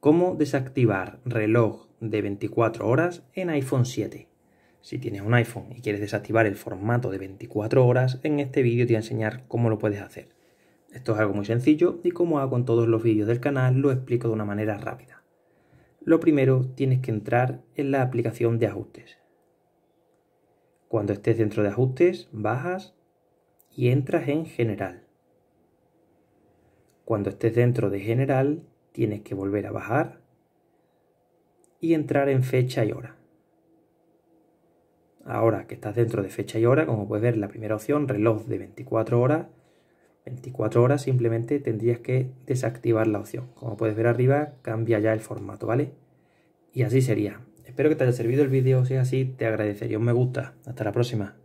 cómo desactivar reloj de 24 horas en iPhone 7. Si tienes un iPhone y quieres desactivar el formato de 24 horas, en este vídeo te voy a enseñar cómo lo puedes hacer. Esto es algo muy sencillo y como hago en todos los vídeos del canal, lo explico de una manera rápida. Lo primero, tienes que entrar en la aplicación de ajustes. Cuando estés dentro de ajustes, bajas y entras en general. Cuando estés dentro de general, tienes que volver a bajar y entrar en fecha y hora. Ahora que estás dentro de fecha y hora, como puedes ver, la primera opción, reloj de 24 horas, 24 horas simplemente tendrías que desactivar la opción. Como puedes ver arriba, cambia ya el formato, ¿vale? Y así sería. Espero que te haya servido el vídeo, si es así, te agradecería un me gusta. Hasta la próxima.